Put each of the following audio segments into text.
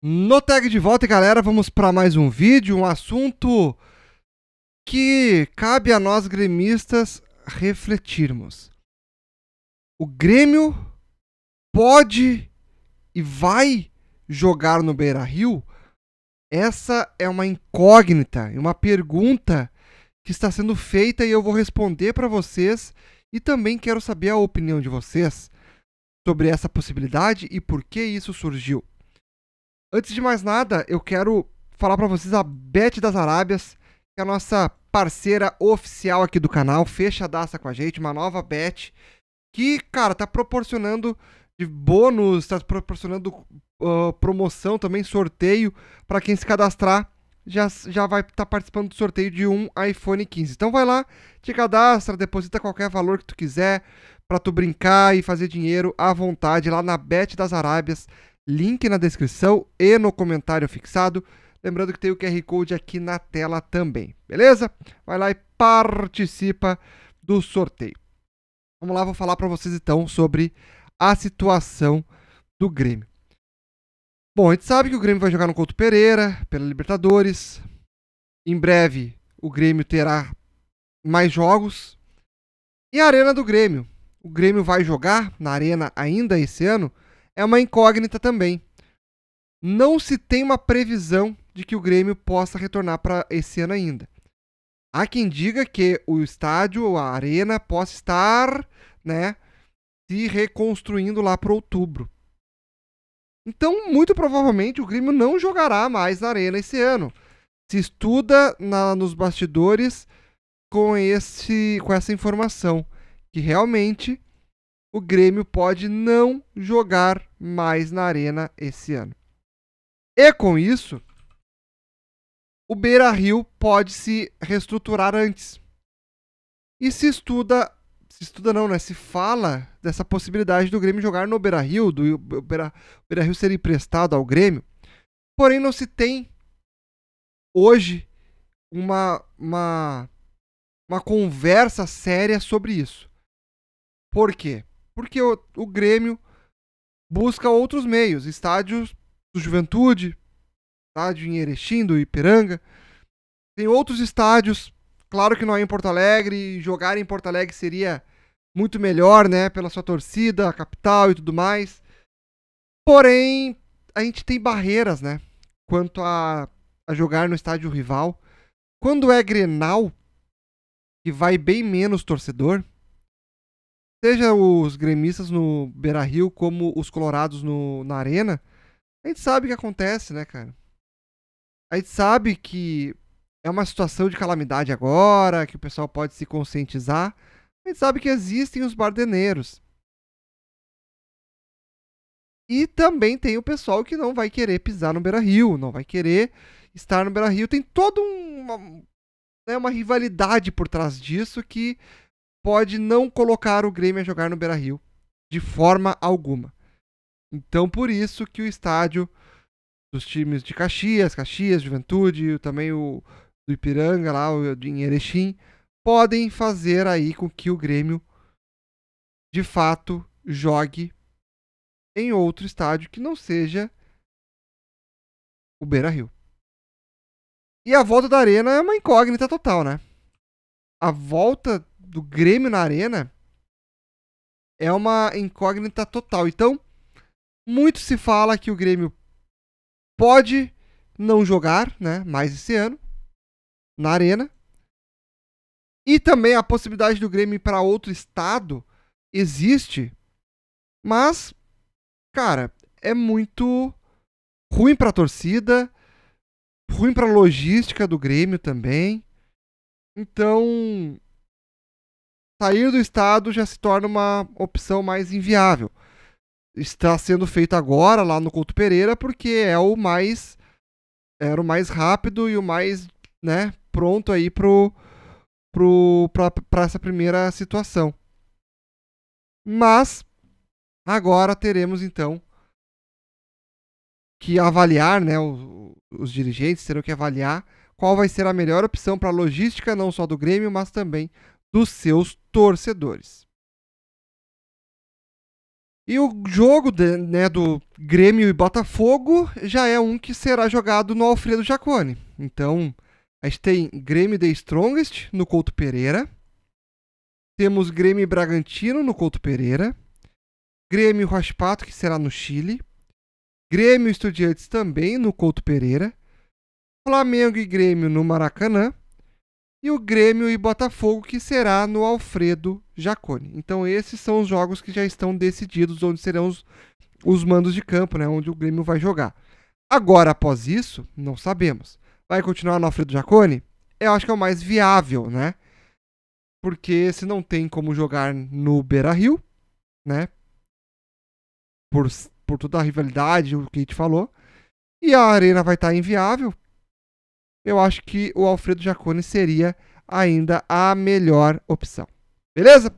No tag de volta, galera, vamos para mais um vídeo, um assunto que cabe a nós gremistas refletirmos. O Grêmio pode e vai jogar no Beira-Rio? Essa é uma incógnita, uma pergunta que está sendo feita e eu vou responder para vocês e também quero saber a opinião de vocês sobre essa possibilidade e por que isso surgiu. Antes de mais nada, eu quero falar para vocês a Beth das Arábias, que é a nossa parceira oficial aqui do canal, fecha daça com a gente, uma nova Beth, que, cara, tá proporcionando de bônus, tá proporcionando uh, promoção também, sorteio, para quem se cadastrar já, já vai estar tá participando do sorteio de um iPhone 15. Então vai lá, te cadastra, deposita qualquer valor que tu quiser para tu brincar e fazer dinheiro à vontade lá na Bet das Arábias link na descrição e no comentário fixado. Lembrando que tem o QR Code aqui na tela também, beleza? Vai lá e participa do sorteio. Vamos lá, vou falar para vocês então sobre a situação do Grêmio. Bom, a gente sabe que o Grêmio vai jogar no Couto Pereira, pela Libertadores. Em breve, o Grêmio terá mais jogos. E a Arena do Grêmio. O Grêmio vai jogar na Arena ainda esse ano é uma incógnita também. Não se tem uma previsão de que o Grêmio possa retornar para esse ano ainda. Há quem diga que o estádio, a arena, possa estar né, se reconstruindo lá para outubro. Então, muito provavelmente, o Grêmio não jogará mais na arena esse ano. Se estuda na, nos bastidores com, esse, com essa informação que realmente o Grêmio pode não jogar mais na Arena esse ano. E com isso, o Beira Rio pode se reestruturar antes. E se estuda. Se estuda não, né? Se fala dessa possibilidade do Grêmio jogar no Beira Rio, do Beira, Beira Rio ser emprestado ao Grêmio. Porém, não se tem hoje uma, uma, uma conversa séria sobre isso. Por quê? Porque o, o Grêmio busca outros meios, estádios do Juventude, estádio em Erechim, do Ipiranga. Tem outros estádios, claro que não é em Porto Alegre, jogar em Porto Alegre seria muito melhor, né, pela sua torcida, a capital e tudo mais. Porém, a gente tem barreiras, né, quanto a, a jogar no estádio rival. Quando é Grenal, que vai bem menos torcedor, seja os gremistas no Beira Rio como os colorados no, na Arena, a gente sabe o que acontece, né, cara? A gente sabe que é uma situação de calamidade agora, que o pessoal pode se conscientizar. A gente sabe que existem os bardeneiros. E também tem o pessoal que não vai querer pisar no Beira Rio, não vai querer estar no Beira Rio. Tem toda uma, né, uma rivalidade por trás disso que pode não colocar o Grêmio a jogar no Beira-Rio de forma alguma. Então, por isso que o estádio dos times de Caxias, Caxias, Juventude, também o do Ipiranga lá, o de Erechim, podem fazer aí com que o Grêmio de fato jogue em outro estádio que não seja o Beira-Rio. E a volta da Arena é uma incógnita total, né? A volta do Grêmio na Arena é uma incógnita total. Então, muito se fala que o Grêmio pode não jogar, né, mais esse ano na Arena. E também a possibilidade do Grêmio ir para outro estado existe, mas cara, é muito ruim para a torcida, ruim para a logística do Grêmio também. Então, sair do Estado já se torna uma opção mais inviável. Está sendo feito agora lá no Couto Pereira porque é o mais era o mais rápido e o mais né, pronto aí pro, pro, para essa primeira situação. Mas agora teremos então que avaliar, né, os, os dirigentes terão que avaliar qual vai ser a melhor opção para a logística não só do Grêmio, mas também dos seus torcedores. E o jogo né, do Grêmio e Botafogo já é um que será jogado no Alfredo Jacone. Então, a gente tem Grêmio The Strongest no Couto Pereira. Temos Grêmio Bragantino no Couto Pereira. Grêmio Raspato, que será no Chile. Grêmio Estudiantes também no Couto Pereira. Flamengo e Grêmio no Maracanã e o Grêmio e Botafogo, que será no Alfredo Jaconi. Então, esses são os jogos que já estão decididos, onde serão os, os mandos de campo, né, onde o Grêmio vai jogar. Agora, após isso, não sabemos. Vai continuar no Alfredo Jaconi? Eu acho que é o mais viável, né? Porque se não tem como jogar no Beira Rio, né? Por, por toda a rivalidade, o que a gente falou. E a arena vai estar tá inviável, eu acho que o Alfredo Jacone seria ainda a melhor opção. Beleza?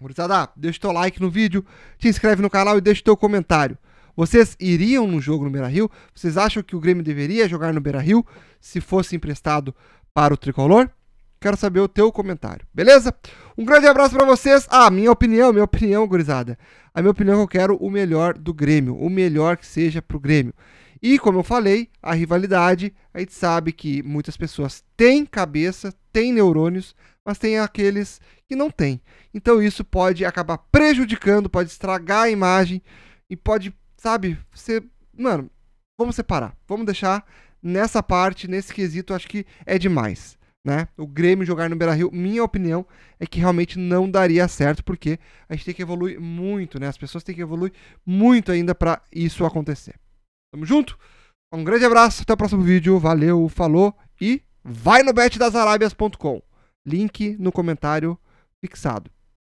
Gurizada, deixa o teu like no vídeo, te inscreve no canal e deixa o teu comentário. Vocês iriam no jogo no Beira-Rio? Vocês acham que o Grêmio deveria jogar no Beira-Rio se fosse emprestado para o Tricolor? Quero saber o teu comentário, beleza? Um grande abraço para vocês. Ah, minha opinião, minha opinião, gurizada. A minha opinião é que eu quero o melhor do Grêmio, o melhor que seja para o Grêmio. E, como eu falei, a rivalidade, a gente sabe que muitas pessoas têm cabeça, têm neurônios, mas tem aqueles que não têm. Então isso pode acabar prejudicando, pode estragar a imagem e pode, sabe, você. Mano, vamos separar. Vamos deixar nessa parte, nesse quesito, acho que é demais. Né? O Grêmio jogar no Beira Rio, minha opinião é que realmente não daria certo, porque a gente tem que evoluir muito, né? As pessoas têm que evoluir muito ainda para isso acontecer. Tamo junto. Um grande abraço, até o próximo vídeo. Valeu, falou e vai no betdasarabias.com. Link no comentário fixado.